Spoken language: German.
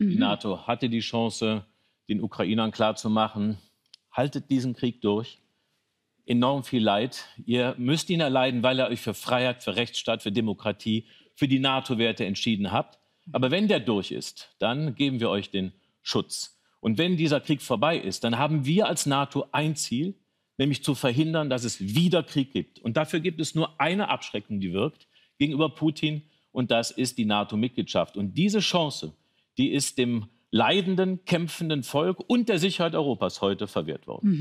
Mhm. Die NATO hatte die Chance, den Ukrainern klarzumachen, haltet diesen Krieg durch. Enorm viel Leid. Ihr müsst ihn erleiden, weil ihr euch für Freiheit, für Rechtsstaat, für Demokratie, für die NATO-Werte entschieden habt. Aber wenn der durch ist, dann geben wir euch den Schutz. Und wenn dieser Krieg vorbei ist, dann haben wir als NATO ein Ziel, nämlich zu verhindern, dass es wieder Krieg gibt. Und dafür gibt es nur eine Abschreckung, die wirkt gegenüber Putin, und das ist die NATO-Mitgliedschaft. Und diese Chance die ist dem leidenden, kämpfenden Volk und der Sicherheit Europas heute verwehrt worden. Mhm.